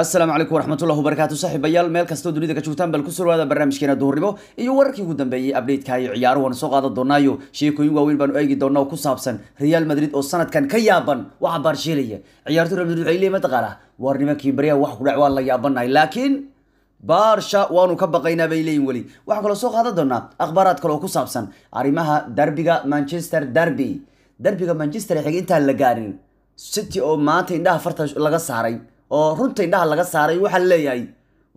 asalaamu calaykum waraxmatullahi wabarakaatu saaxiibayaal meel kastoo dunida ka joogtaan bal ku surwaada barnaamijkeena duhurnimo iyo wararkii ugu dambeeyey update-ka iyo ciyaaro waanu soo qaadan doonaayo sheekooyin waaweyn baanu eegi doonaa oo ku saabsan real madrid oo sanadkan ka yaaban waxaa baarsheelaya ciyaartu real madrid waxay leeyihin mataqaanaa waar nimankii baryaha wax ku dhac waa la yaabanahay laakiin baarsha waanu ka baqaynaa bay leeyihin weli waxaan kaloo soo qaadan doonaa akhbaaraad kale oo ku saabsan arrimaha derbiga manchester derby derbiga manchester xig intaan la gaarin city oo maanta indhaha farta laga saaray oo runta indhaha laga saaray waxaa leeyahay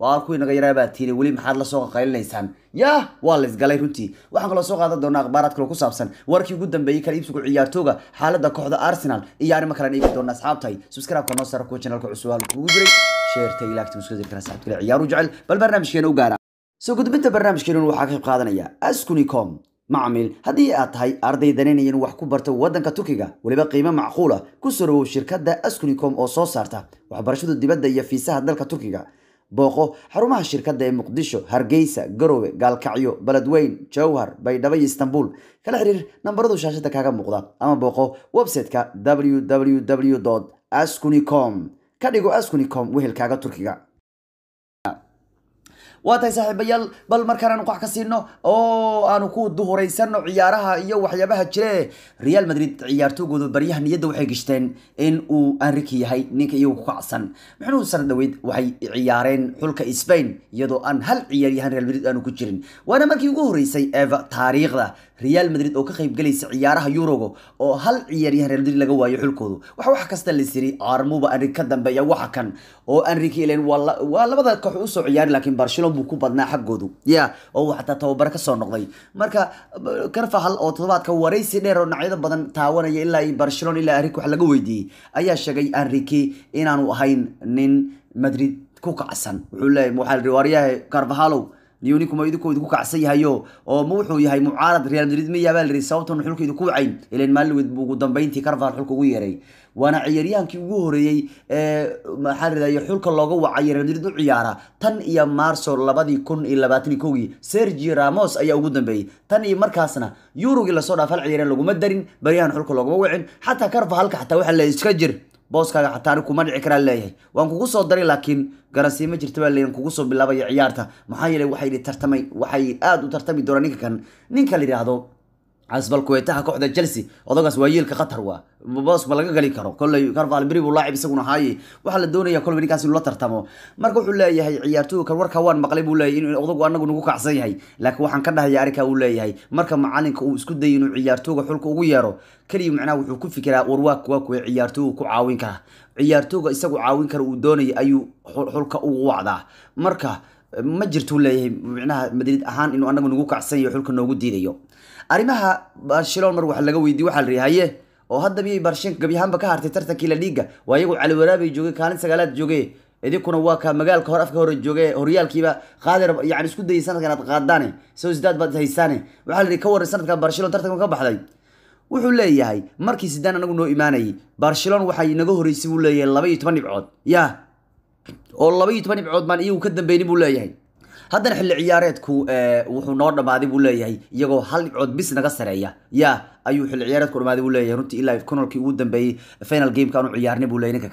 waa kuwii naga yaraa baa tiiri weli maxaad la soo qaqaylinaysaan yah waa la isgalay runtii waxaan kaloo soo qaadan doonaa akhbaaraad kale ku saabsan warkii ugu dambeeyey kala iibsiga ciyaartooga xaaladda kooxda arsenal iyo arrimo kalen iibi doona asxaabtahay subscribe-ka noo sara kuwa channelka cusub halka kugu jiray sheerta ilaagta musku dirkana asxaabta kale ciyaaru jecel bal barnaamijkeena u gaara soo gudbinta barnaamijkeennuna waxaa ka qaadanaya askunicom macmiil haddii aad tahay arday danaynaya inuu wax ku barto waddanka turkiga weliba qiimo macquul ah ku sarowow shirkadda askunicom oo soo saarta waxbarashada dibadda iyo fiisaha dalka turkiga booqo xarumaha shirkadda ee muqdisho hargeysa garowe gaalkacyo beledweyn jowhar baydhabo iyo istanbul kala xiriir nambaradu shaashada kaaga muuqda ama booqo website www ascunicom ka dhigo ascunicom wehelkaaga turkiga waa tahay saaxiibayaal bal markaan aanu qox ka siino oo aanu ku duhuraysano ciyaaraha iyo waxyaabaha jire real madrid ciyaartoogooda baryaha niyadda waxay gashteen in uu anriki yahay ninka iyagu ku kacsan muxnuu sana dhaweyd waxay ciyaareen xulka spain iyadoo aan hal ciyaaryahan real madrid aanu ku jirin waana markii ugu horreysay eva taariikhda real madrid oo ka qaybgalaysa ciyaaraha yuroga oo hal ciyaaryahan real madrid laga waayo xulkoodu waxa wax kasta la siri armuba anri ka dambeeya waxa kan oo anriki ilen waa labada koox u soo ciyaari laakiin barcelona buu ku badnaa xaggoodu ya oo uu xataa tababar ka soo noqday marka karfahal oo toddobaadka waraysi dheer oo dhinacyada badan taawanaya ilaa iyo barcelona ilaa anriki wax laga weydiiyey ayaa sheegay anriki inaanu ahayn nin madrid ku kacsan wuxuu leeyahy waxaa la riwaariyaha carvahalow niyo ninkuma idinkoo idinku kacsan yahayo oo ma wuxuu yahay mucaarad real madrid miyaa baa lihi sababta xulka idinku wacayn ilan maalin ugu dambayntii carval xulka ugu yeeray waana ciyaaryahankii ugu horeeyey ee maxaa xulka looga wacay real madrid u ciyaara tan iyo marso labadii kun iyo labaatan kowgii sergi ramos ayaa ugu dambeeyey tan iyo markaasna yurugii lasoo dhaaf hal ciyaaryahan laguma darin baryahan xulka looguma wacin xataa carva halka xataa waxaa la iska jir booskaaga xataani kuma dhici karaa leeyahay waan kugu soo daray laakiin garansiima jirta baa leeyahin kugu soo bilaabaya ciyaarta maxaa yeelay waxay tartamay waxay aada u tartami doonaa ninka kan ninka la yidhaahdo asbalkuweytaha kooxda chelsea odagaas waa yeelka waa boos laga gali karo kolley carval beri buu laacib isaguna haaye waxaa la doonaya kolba ninkaas inuu la tartamo marka wuxuu leeyahay ciyaartooyu kan waan maqlay buu leeyahay in odagu anagu nagu kacsan yahay laakiin waxaan ka dhahaya arrinkaa uu leeyahay marka macalinka uu isku dayay inuu ciyaartooga xulka ugu yeero keliya macnaha wuxuu ku fikiraa warwaa waa kuwa ciyaartooga ku caawin kara ciyaartooga isagu caawin kara uu doonaya ayuu xulka ugu wacdaa marka ma jirtuu leeyahay micnaha madrid ahaan inuu anagu nagu kacsan yahay xulka noogu diidayo arrimaha barshiloon mar wax laga weydiiy waxaa la yihi haye oo haddaba iyay barshiin gabyahaanba ka hartay tartankii la dhiigga waa iyagu cali waraabay joogeen kaalin sagaalaad jooge idinkuna waa ka magaalka hore afka hore jooge horyaalkiiba qaadir yani isku dayay sanadkan aad qaadaane sosdaad baad haysaane waxaa la yihi ka warran sanadkan barshilon tartanka ka baxday wuxuu leeyahay markii sidaan anagu noo imaanayay barshilon waxay naga horeysay buu leeyahay laba iyo toban dhibcood ya oo laba iyo toban dhibcood baan iyagu ka dambaynin buu leeyahay haddana xilli ciyaareedku eh, wuxuu noo dhammaaday buu leeyahay iyagoo hal dhibcood bis naga sareeya ya ayuu xilli ciyaareedku dhammaaday buu leeyahay runtii ilaa konolkii ugu dambeeyey final gameka aanu ciyaarnay buu leeyay ninka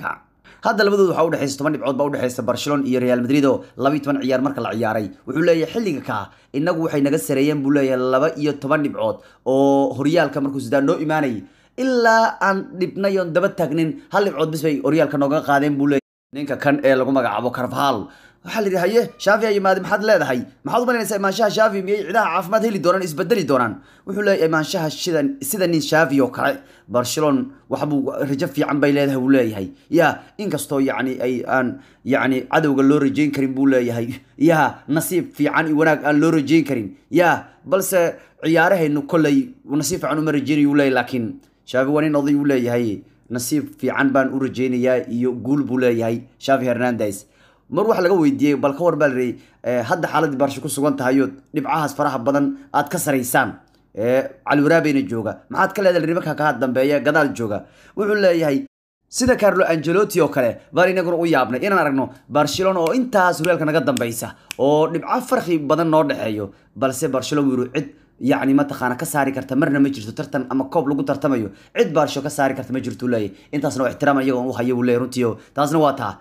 hadda labadood waxaa udhexaysa toban dhibcood baa udhexaysa barcelona iyo real madrid oo labayo toban ciyaar marka la ciyaaray wuxuu leeyahay xilliga kaa inagu waxay naga sareeyeen buu leeyahay laba iyo toban dhibcood oo horyaalka markuu sidaan noo imaanayay ilaa aan dhibnay oon daba taagnin hal dhibcood bis bay horyaalka nooga qaadeen buu leeyahay ninka kan ee lagu magacaabo carvahal waxaa la yidhi haye shaafi ha yimaade maxaad leedahay maxaad u malaynaysaa imaanshaha shaafi miyay ciidaha caafimaad heli doonaan isbedeli doonaan wuxuu leeyahay imaanshaha sidan sida nin shaafi oo kale barcelon waxbuu rajo fiican bay leedahay buu leeyahay ya inkastoo yacni ay aan yacni cadowga loo rajeyn karin buu leeyahay ya nasiib fiican iyo wanaag aan loo rajeyn karin ya balse ciyaarahaynu kolley nasiib fiican uma rajeynayo uu leeyahy laakiin shaafi waa nin oday uu leeyahay nasiib fiican baan u rajeynayaa iyo guul buu leeyahay shaafi hernandes mar wax laga weydiiyey bal ka war baa lareeyey eh, hadda xaaladii baarsho ku sugan tahayood dhibcahaas faraha badan aad ka saraysaan eh, cali jooga maxaad ka leedahay nimanka kaa dambeeya gadaal jooga wuxuu leeyahay sida carlo angelotti oo kale baan inaguna u yaabnay inaan aragno barcelona oo intaas horyaalka naga dambaysa oo dhibco farqi badan noo dhexeeyo balse barcelona wiru cid yacni mataqaana ka saari karta marna ma jirto tartan ama koob lagu tartamayo cid baarsho ka saari karta ma jirtuu leeyahy intaasna waa ixtiraam iyagoon u haya buu leeyahy runtii taasna waa taa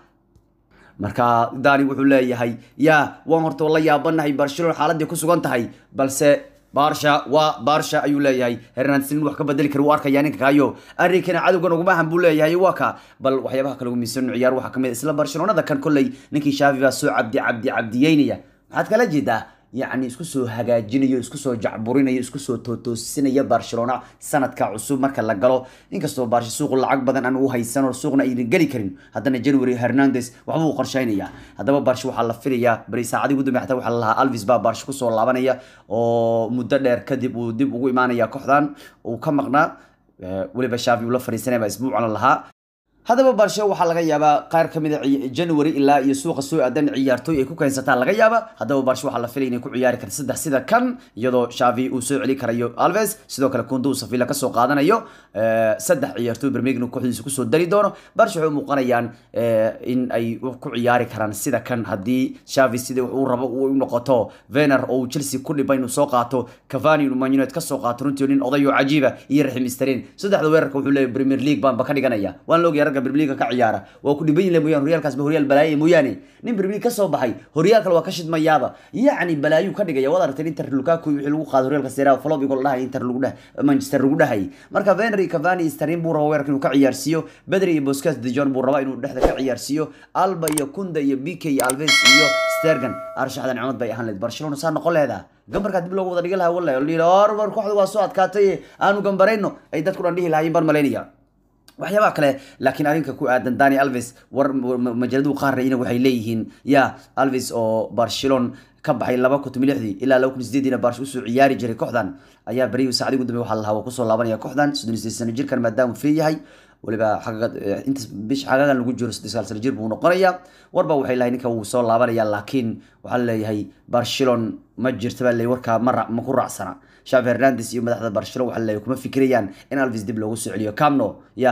marka dani wuxuu leeyahay ya waan horta wala yaabanahay barcelona xaaladii ku sugan tahay balse barsha waa barsha ayuu leeyahay hernandes wax ka bedeli kara u arkaya ninkakaayo arrinkana cadowgan ugumahan buu leeyahay waa ka bal waxyaabaha kale ugu miisan ciyaar waxaa kamid ah isla barcelonada kan kolley ninkii shaavi baa soo cabdi cabdi cabdiyeynaya maxaad kala jeedaa yani isku soo hagaajinayo isku soo jacburinayo isku soo tootoosinayo barcelona sanadka cusub marka la galo inkastoo barsha suuqu lacag badan aan u haysan suuqna aynan geli karin haddana january hernandes waxbuu qorshaynaya haddaba barsha waxaa la filayaa bari saacadii ugu dambe xataa waxaa lalahaa alvis baa barsha kusoo laabanaya oo muddo dheer kadib uu dib ugu imaanaya kooxdan uu ka maqnaa weliba shaafi uu la baa isbuucana lahaa haddaba barsha waxaa laga yaabaa qaar ka mida ah january ilaa iyo suuqa soo aadan ciyaartooy ay ku keensataan laga yaaba haddaba barsha waxaa la filay inay ku ciyaari karta saddex sida kan iyadoo shavi uu soo celi karayo alves sidoo kale kundo safila kasoo qaadanayo eh, saddex ciyaartooy bermegno kooxdiisa kusoo dari doono barsha waxay u muuqanayaan eh, in ay ku ciyaari karaan sida kan haddii shavi sida uu rabo uu noqoto vener oo uu chelsea ku dhiba inuu soo qaato cavani inuu man kasoo qaato runtii nin oday cajiiba ah iyo raxim saddexda weerarka wuxuu leeyahay premier league baanba ka dhiganaya waan la ogyahay ragga brbliga ka ciyaara waa ku dhiban yile moyan horyaalkaas ba horyaal balaaye mooyaane nin brbliig ka soo baxay horyaalkan waa ka shidmayaaba yacni balaayuu ka dhigaya waad aragteen inter lukaku wixii lagu qaado horyaalka seraa flobigol dhahay inter lagu dhah manchester lagu dhahay marka venry cavani starin buu raba weerarka inuu ka ciyaarsiiyo bedri iyo boscas de john buu rabaa inuu dhexda ka ciyaarsiiyo alba iyo kunda iyo bk iyo alves iyo stergan arshaxdan cimad bay ahaan leed barcelona saa noqon leedaa gambarkaa dib loogu wada dhigi lahaa wallahi orbar kooxda waa soo adkaatay aanu gambarayno ay dadku dhan dhihi lahaayeen baan malaynaya waxyaabaha kale laakiin arrinka ku aadan dani alves war majaladu qaarrayna waxay leeyihiin ya alves oo barcelon ka baxay laba kun toban lixdii ilaa laba kun sideediina barsh usoo ciyaari jiray kooxdan ayaa beriyu saacdii ugu dambe waxaa lahaa waa kusoo laabanaya kooxdan soddon sideed sano jirkan maadaama free yahay weliba eh, intaas bish xagagan lagu jiro saddex sano jir buu noqonayaa warba waxay lahay ninka wuu soo laabanaya laakiin waxaa laleeyahay barcelon ma jirta baa leey warkaa ma ku raacsana shavi hernandes iyo madaxda barcelona waxa laleeyahay kuma fikirayaan in alvis dib loogu soo celiyo camno ya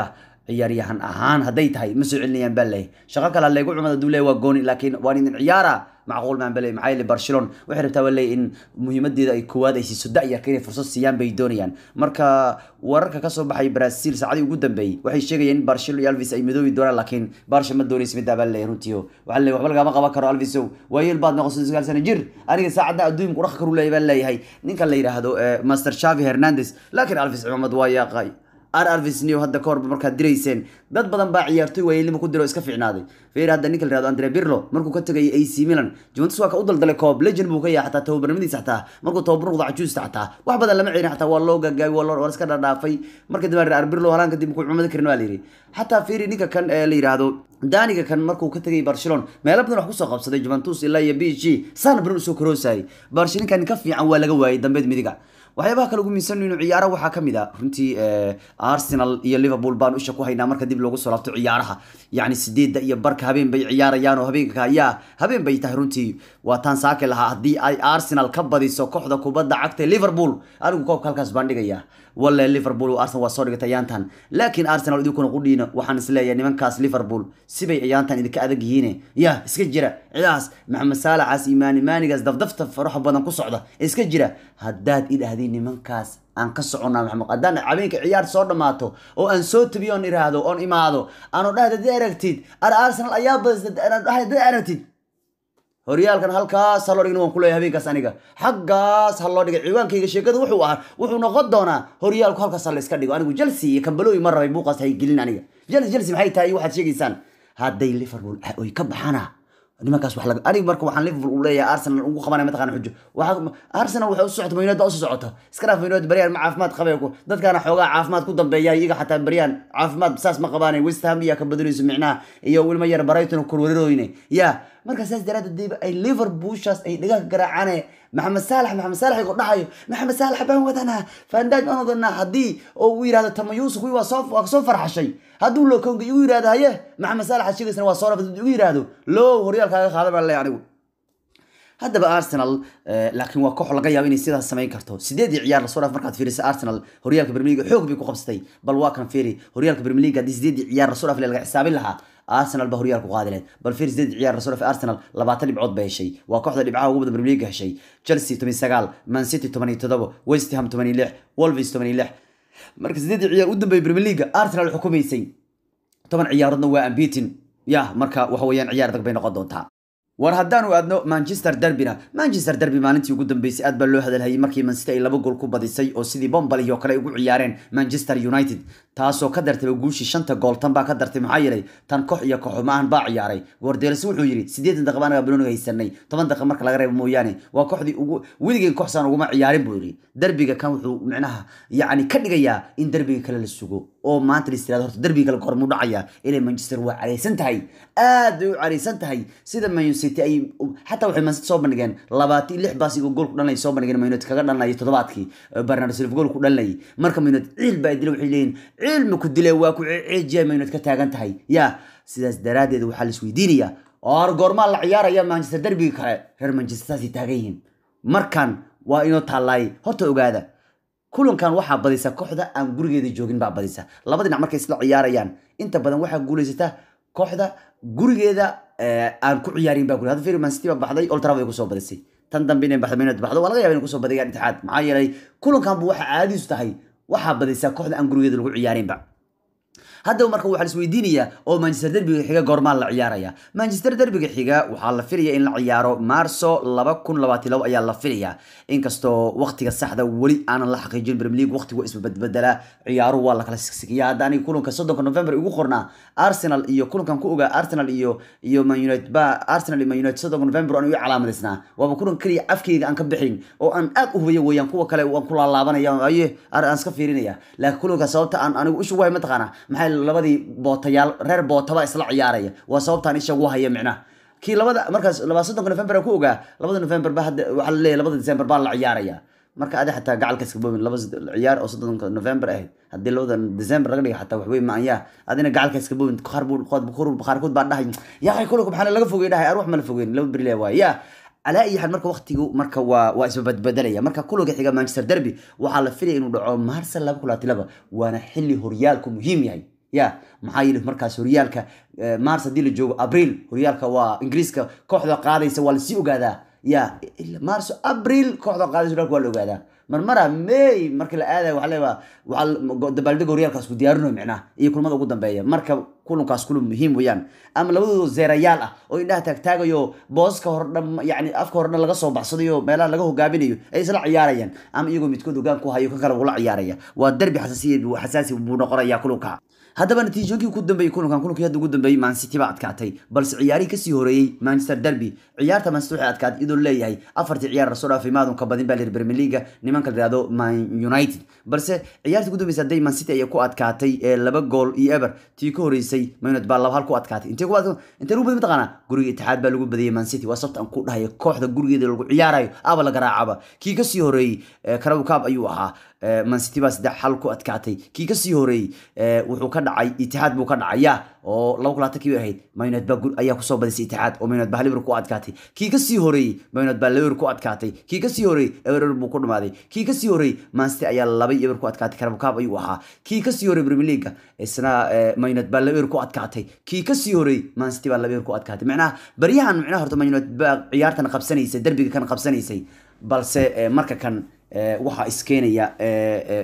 ciyaaryahan ahaan hadday tahay ma soo celinayaan baa leeyahay shaqo kale ha cumad haduu leeyahy waa gooni laakiin waan idin ciyaara macquul baan baley maxaa yeele barcelona waxay rabtaa baa leey in muhiimadeeda ay koowaad ay siiso da'yarka inay fursad siiyaan bay doonayaan marka wararka ka soo baxay brazil saacadii ugu dambeeyey waxay sheegayeen in barcelona iyo alvis ay midoobi doonaan laakiin barsha ma doonaysa middaa baa leey runtiio waxaa leey waxba lagama qaban karo alvisow waayeel baad noqosa sagaal sano jir aniga saacadna adduunku dhaqkaru leeya baan leeyahay ninka la yidhaahdo eh, master shavi hernandez laakiin alvis cimaamad waa r r visnew hadda ka markaad direyseen dad badan baa ciyaartoy waayeelnimo ku diro iska ficnaaday feer hadda ninka la andre birlo markuu ka tagayay ac milan juventus waa ka u daldalay koob legend buu ka yahay xataa tababarnimadiisa xataa markuu tababar noqdo cajuusta xataa wax badan lama ceelin xataa waa loo gagaabay waa iska dhadhaafay marka dib ar birlo halaan kadib ku cumada karin waa la yidhi xataa feeri ninka kan ee la yidhaahdo daaniga kan markuu ka tagay barcelona meelo badan wax kusoo qabsaday juventus ilaa iyo b g sana badan usoo koroosayay barcelonakan ka fiican waa laga waayay dambeed midiga waxyaabaha kale ugu miinsanu inuu ciyaaro waxaa ka mid a ah runtii eh, arsenal iyo liverpool baan usha ku haynaa marka dib loogu soo laabto ciyaaraha yacni sideedda iyo barka habeen bay ciyaarayaan oo habeenka ayaa habeen bay tahay runtii waa taan saaki lahaa haddii ay arsenal ka badiso kooxda kubadda cagta liverpool anigu koobka halkaas baan dhigayaa wale liverpool o arsenal waa soo dhigtay ciyaantan laakiin arsenal idinkuna qudhiina waxaan isleeyahay nimankaas liverpool sibay ciyaantan idinka adag yihiine yah iska jira cidaas maxamed saalacaas iyo maanimaanigaas dafdafta faruxa badan ku socda iska jira haddaad idhahdii nimankaas aan ka soconaa maxamed haddaan habeenka ciyaar soo dhammaato oo aan soo tabiyo oon iraahdo oon imaado aanu dhahay dad aragtid ar arsenal ayaa badis dad aragtid horyaalkan halkaas ha loo dhigin waan ku habeenkaas aniga xaggaas ha loo dhigay ciwaankayga sheekadu wuxuu ahaa wuxuu noqon doonaa horyaalku halkaas ha dhigo anigu jelsi iyo kambalooyi ma rabay buuqaas hay gelin aniga jelsi jelsi maxay tahay iyo waxaad sheegaysaan hadday liverpool ah, oy ka baxana nimankaas wax laga aniga marka waxaan liverpool u leeyahay arsenal ugu qabanaya mataqana xujo arsenal waxay usoo socota maynood baa usoo socota iska baryaan ma caafimaad qabaya ku dadkaana xoogaa caafimaad ku dambeeya iyaga xataa baryaan caafimaad saas ma qabaanay west ham ka badinayso micnaha iyo wilma yar barayton korwareerooyne yaa markaa saas daraadeed dayba ay liverpoolshaas ay dhagaha garaacane maxamed saalax maxamed saalax igoo dhahayo maxamed saalax baan wadanaa fandaaj aan haddii oo uu yidhahdo tama yuusuf waa soo farxashay hadduu lokonga igu yidhahdo haye maxamed saalax aad sheegaysana waa soo dhaaf igu yidhahdo loo horyaalkaaga qaada baan leeyahay anigu haddaba arsenal eh, laakiin waa koox laga yaabo inay sidaas samayn karto sideedii ciyaar lasoo dhaaf markaad fiirisa arsenal horyaalka brmeliga xoog bay ku qabsatay bal waa kan fiiri horyaalka brmeliga haddii sideedii ciyaar lasoo dhaaf laga xisaabin lahaa arsenal ba horyaalku qaadi lahayd bal fiir sideed ciyaar rasuul arsenal labaatan dhibcood ba heshay waa kooxda dhibcaha ugu badan premier league heshay chelsea toban sagaal man city toban toddoba west ham toban lix wolves toban lix marka sideedii ciyaar u dambeeyay premier league arsenal xukumaysay toban ciyaaroodna waa ambitin yah marka waxa weeyaan ciyaar adag bay noqon doontaa war haddaanu aadno manchester derbina manchester derby maalintii ugu dambeysay aad baa loo hadalhayay markii mansite ay laba gool ku badisay oo sidii bombali oo kale ugu ciyaareen manchester united taasoo ka dartaba guushii shanta gool baa ka dartay maxaa yeelay tan kox iyo koxumaahan baa ciyaaray guardialas wuxuu yidhi siddeetan daqiiq baan aga haysanay toban daqiiq marka laga reebo mooyaane waa kooxdii ugu weligeen kooxsaan uguma ciyaarin buu yidhi derbiga kan wuxuu micnaha yacni ka dhigayaa in derbiga kale la sugo oo maanta la istiraado horta derbiga kale goormuu dhacayaa inay manchester waa careysan tahay aad bay u careysan tahay sida manchester city ay xataa waxay mansity soo bandhigeen labaatan lix baas gool ku dhalanay soo bandhigeen man kaga dhalanaya toddobaadkii bernardo silva gool ku dhalanayay marka man ciil baa dilay waxay leeyihin ciil ku dilay waa ku ceejiya man ka taagan tahay yaa sidaas daraadeed waxaa la isweydiinayaa oor goormaa la ciyaaraya manchester derbiga kale reer manchester saasay taagan yihiin markan waa inoo taallaayay horta ogaada kulankan waxaa badisa kooxda aan gurigeeda joogin baa badisa laba markay isla ciyaarayaan inta badan waxaa guulaysata kooxda gurigeeda Eh, aan ku ciyaarin baa ku hada firi mancity baa baxday oltrab ay kusoo badisay tan dambe inay baxdo minad baxdo waa laga yaba inay kusoo badagaan itixaad maxaa yeelay kulankanbu waxa caadiisu tahay waxaa badisaa kooxda aan gurigeeda lagu ciyaarinba hadaba marka waxaa laisweydiinayaa oo manchester derbiga xiga goormaa la ciyaaraya manchester derbiga xiga waxaa la filaya in la ciyaaro maarso laba kun labaatan labo ayaa la filayaa inkastoo waqtiga saxda weli aanan la xaqiijin premier waqtigu waa isbadbedelaa ciyaaruhu waa la kala hadda aniga kulanka soddonka november igu qornaa arsenal iyo kulankan ku ogaa arsenal iyo iyo man ba arsenal iyo man soddonka november aan igu calaamadaysnaa waaba kulan keliya afkeyga aan ka bixin oo aan aad u hubayo weeyaan kuwa kale waan ku laalaabanaya aye aan iska fiirinaya laakiin kulanka sababta aan anigu ishu wahay mataqaana maxay labadii bootayaal reer bootaba isla ciyaaraya waa sababtaan isha ugu haya micnaha kii labada markaas labaa soddonka november ku ogaa labada november ba hadda waxaa la labada december baa la ciyaaraya marka adi xataa gacalka iska boobin ciyaar oo soddonka november ahayd haddii labada december laga dhiga xataa waxwey ma anyaa adina gacalka iska boobin qaarkood baa dhahay yaaqay kulku maxaa laga fogey dhahay arwax ma la fogeyn laba beri le yaa calaa iyo xal marka waqtigu marka waa waa isbadbedelaya marka kulanka xiga Manchester Derby waxaa la filayay inuu dhaco Marsa 2022 waana xilli horyaalku muhiim yahay ya maxaa yii markaas horyaalka eh, mars hadii la joogo abriil horyaalka waa ingiriiska kooxda qaadaysa waa lasii ogaadaa ya marso abriil kooxda qaadaysa horyaalka waa la ogaadaa marmara may marka la aadayo waa leebaa waa dabaaldega horyaalkaasku diyaarino micnaha iyo kulmada ugu dambeeya marka kulankaas kulun muhiim weeyaan ama labadooda zeerayaal ah oo indhaha taagtaagayo booska hordhan yani afka hordhan laga soo baxsadayo meelaha laga hogaaminayo ay isla ciyaarayaan ama iyagoo midkood hogaan ku hayo ka kale ula ciyaaraya waa derbi xasaasiyeed xasaasi buu noqonaya kulanka haddaba natiijooyinkii ugu dambeeyey kulankan kulankii hadda ugu dambeeyey mancity baa adkaatay balse ciyaarihii kasii horeeyey manchester derby ciyaarta manchester waxay adkaatay iyadoo leeyahay afartii ciyaar la dhaafay maadun badin baa lir premier leaga nimanka la yihahdo man united balse ciyaartii ugu dambeysay hadday mancity ayay ku adkaatay ee eh, laba gool iyo eber tii ka horeysay maunit baa laba hal ku adkaatay intee ku intee lagu badin mataqaanaa guriga itixaad baa lagu badiyey mancity waa sababta aan ku dhahayo kooxda gurigeeda lagu ciyaarayo aba la garaacaba kii kasii horeeyey karaw eh, kaab ayuu ahaa Eh, mancity baa saddex xal ku adkaatay kii kasii horeeyey eh, wuxuu ka dhacay itixaad buu ka dhacaya oo laba kulaatankii bay ahayd maynad baa ayaa kusoo badisay itixaad oo maynad baa liverpool ku adkaatay kii kasii horeeyey maynad baa liverpool ku adkaatay kii kasii horeeyey everton buu ku dhamaaday kii kasii horeeyey mancity ayaa laba eber ku adkaatay karabkaab ayuu ahaa kii kasii horeeyey premier isna eh, maynad baa laba ku adkaatay kii kasii horeeyey mancity baa laba ku adkaatay macnaha baryahan macnaha horta maynad baa ciyaartan qabsanaysay derbiga kan qabsanaysay balse marka kan waxaa iskeenaya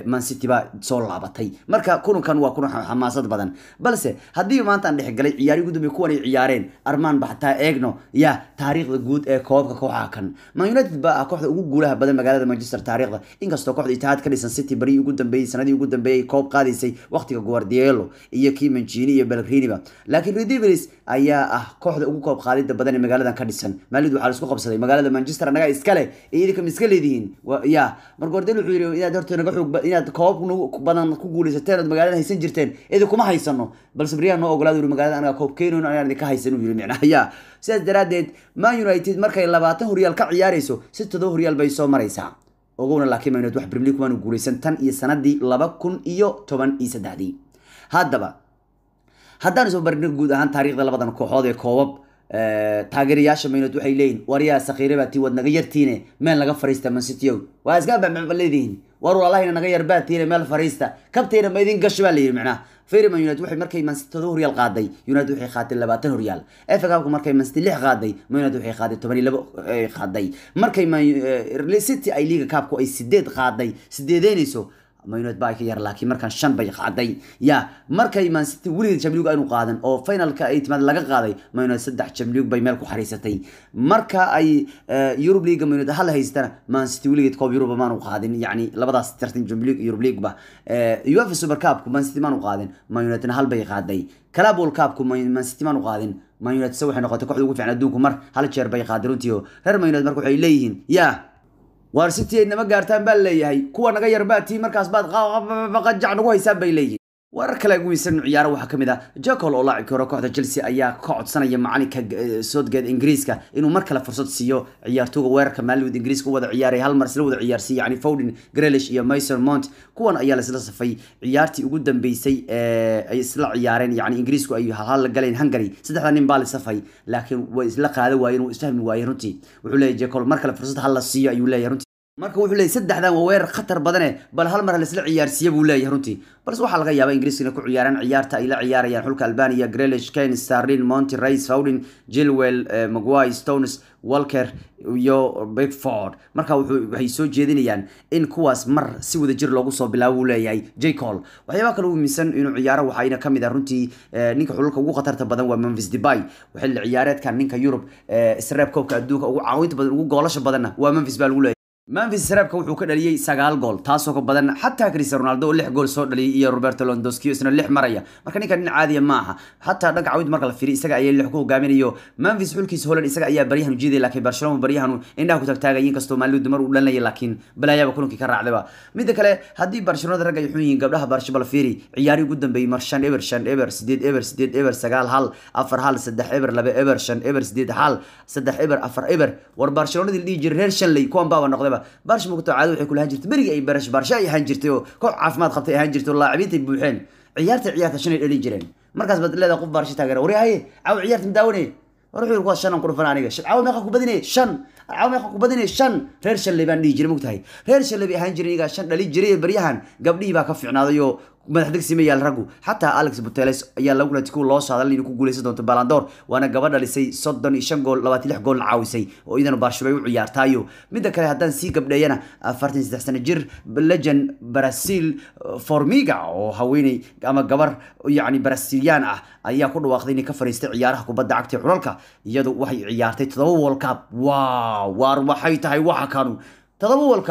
mancity baa soo laabatay marka kulankan waa kulan xamaasad badan balse haddii maanta dhexgalay ciyaari gudumi kuwan ciyaareen armaanba xataa eegno ya taariikhda guud ee koobka kooxaha kan man united baa ah kooxda ugu guulaha badan magaalada manchester taariikhda inkastoo kooxda itahaad ka dhisan city barii ugu dambeeyey sanadii ugu dambeeyey koob qaadaysay waqtiga guardielo iyo kii iyo belgriniba laakiin redivers ayaa ah kooxda ugu koob qaadida badan ee magaaladan ka dhisan maalid waxaa laisku qabsaday magaalada manchester annagaa iskale ee idinka iska leedihiin ya marka ordel wuxuu yidhi inaad horta naga xoog inaad koobab badan ku guuleysateen ood magaalada haysan jirteen idi kuma haysano balse baryaan noo ogolaad uri magaalada anaga koob keenayno anaan idinka haysan uu yidhi micnaha yaa sidaas daraaddeed man united markay labaatan horyaal ka ciyaarayso si todoba horyaal bay soo maraysaa ogowna laakiin maynad wax brimley kumaanu guuleysan tan iyo sanadii laba kun iyo toban iyo saddexdii haddaba haddaanu soo barno guud ahaan taariikhda labadan kooxood ee koobab Eh, taageerayaasha maynad waxay leeyihin waryaa sakhiirabaa tii waad naga yartiine meel naga fariista mansityow waa iska bamaba leedihiin war walaalahina naga yarbaatiine meel fariista kabtayna ma idin gasho baa layidhi macnaha Firman United waxay markay Man horyaal qaaday United waxay qaateen labaatan horyaal FA Cup markay Man lix qaaday United waxay qaaday toban iyo labo eh, qaaday markay eh, City ay Liga Cup ay sideed qaaday sideedeynayso manood baa ka yar laakiin markaan shan bay qaaday ya markay maansity weligeed jamliug aynu qaadan oo finalka ay timaad laga qaaday manood saddex jamliug bay meel ku xariisatay marka ay yurub eh, leaga manood hal haystana maansity weligeed koob yuruba maanu qaadin yacni labadaas tartan jamliug yurub leaguba uefa supercupku maansity maanu qaadin manoodna hal bay qaaday calabol cupku maansity maanu qaadin manood se waxay noqotay kooxda ugu fiican adduunku mar hal jeer bay qaadin runtii reer manood marka waxay leeyihiin ya waar city ay nama gaartaan baa leeyahay kuwa naga yar baa tii markaas baad qaqajac nagu haysaan bay leeyihin warar kale ugu weysan ciyaar waxaa ka mid ah jacol oo laacibkii hore kooxda chelsea ayaa ka codsanaya macalinka eh, soodgeed ingiriiska inuu mar kale fursad siiyo ciyaartooga weerarka maaliwood ingiriiska u wada ciyaaray hal mar isla wada ciyaarsiiyay yani fowden grelish iyo mason mount kuwan ayaa laisla safay ciyaartii ugu dambeysay ee eh, ay isla ciyaareen yani ingiriisku ay halhal la galeen hungary saddexda nin baa la safay laakiin way isla qaada waayeen way isfahmi waayeen runtii wuxuu leeyahy jacol mar kale fursad hal la siiyo ayuu leeyahy runtii marka wuxuu leeyay saddexdan waa weerar khatar badane eh, bal hal mar laisla ciyaarsiiya buu leeyahay runtii balse waxaa laga yaabaa ingiriiska ku ciyaaraan ciyaarta ay la ciyaarayaan xulka albania grelish kane starlin monty rice fowdin jilwell eh, mcguy stones walker iyo bigford marka waxay soo jeedinayaan in kuwaas mar si wada jir loogu soo bilaabo buu leeyahay jcol waxyaabaha kale u miisan inuu ciyaaro waxayna kamid ah runtii eh, ninka xululka ugu khatarta badan waa memphis debay xilli ciyaareedkan ninka yurub isreeb koobka adduunka ugu caawinta badan ugu goolasha badanna waa memphis baa lagu leeyahay manfis sarabka wuxuu ka dhaliyey sagaal gool taasoo ka badan xataa cristiano ronaldo oo lix gool soo dhaliyay iyo roberto londoscio isna lix maraya marka ninkan nin caadiya ah ma aha xataa dhanka cawinta marka la fiiriy isaga ayay lix ku hogaaminayo manfis xulkiisa holand isaga ayaa baryahan ujeedaya laakiin barcelona baryahanu indhaha ku tagtaagay inkastoo maalinuu dumar uu dhalanaya laakiin balaayaaba kulankii ka raacdaba midda kale haddii barcelonada ragga ay xun yihiin gabdhaha barshaba la fiiri ciyaari ugu dambeeyey mar shan eber shan eber sideed eber sideed eber sagaal hal afar hal saddex eber laba eber shan eber sideed hal saddex eber afar eber war barcelonadii la dhihi jiray reer shanley kuwan baaba noqdaba marba barsh mugto caado waxay kulahaan jirtay berigii ay barash baarsha ay ahaan jirtay oo koox caafimaad qabtay ahaan jirtay oo laacibiintay buuxeen ciyaartay ciyaarta shanay dhalin jireen markaas baad leedahay qof baarsha taageera waryahaye caaw ciyaarta madaawanay ruux yir kuwaas shanan ku aniga caawa meeqa ku badinay shan caawa meeqa ku badinay shan reer shalley baan dhihi jiray mogtahay reer shalley bay ahaan jiray iyagaa shan dhali jiray baryahan gabdhihii baa ka fiicnaaday madaxdegsi ma yaal raggu xataa alex buteles ayaa lagu rajikow loo saadalan inuu ku guuleysan doonto balandoor waana gaba dhalisay soddon i shan gool labaatan lix goolna caawisay oo iidana baashubay u ciyaartaayo midda kale haddaan sii gabdheeyana afartan saddex sano jir legend brasil eh, formiga oo haweeney ama gabar yacni braziliyaan ah ayaa ku dhawaaqday inay ka fariistay ciyaaraha kubadda cagta ee xulalka iyadu waxay ciyaartay todoba wolkaab cup waar waxay tahay waxa kanu todoba world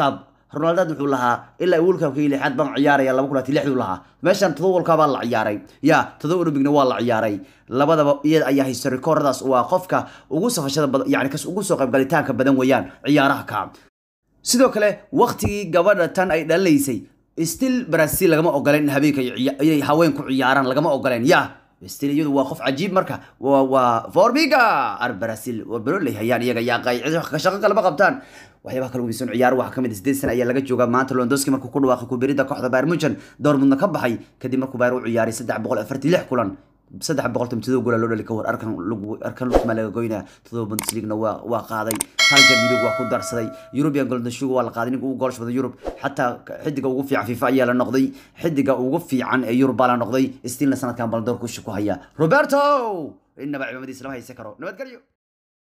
ronaldad wuxuu lahaa ilaa wolkabkii lixaad baan ciyaaraya laba kunati lixduu lahaa meeshan todobolkabaa la ciyaaray ya todoba olambigna waa la ciyaaray labadaba iyada ayaa historikooradaas waa ah qofka ugu safashada badan yani kas ugu soo qaybgalitaanka badan weeyaan ciyaaraha ka sidoo kale waktigii gabadha tan ay dhalinaysay stil brazil lagama ogoleen in inay haween ku ciyaaraan lagama ogoleen ya westin waa qof cajiib marka waa formiga ar brasil baroley hayaan iyaga yaaqay shaqo kalama qabtaan waxyaabaha kale umisan ciyaar waxaa kamid ah sideed sana ayaa laga joogaa maanta londoski markuu ku dhawaaqay kubiridda kooxda bayr munchen dormundna ka baxay kadib markuu bayr u ciyaaray saddex boqol afartii lix kulan saddex boqolta midow gola loo dhali ka war arkan arkan lugtmaa laga goynaa todoba bundesliagna waa waa qaaday haljan midog waa ku darsaday european goldashug waa la qaaday ninka ugu goolash badan yurub xataa xidiga ugu fiican fifa ayaa la noqday xidiga ugu fiican ee yurub baa la noqday stiilna sanadkan baldoorka usha ku haya roberto inaba cimaamadiisa lama haysan karo nabadgelyo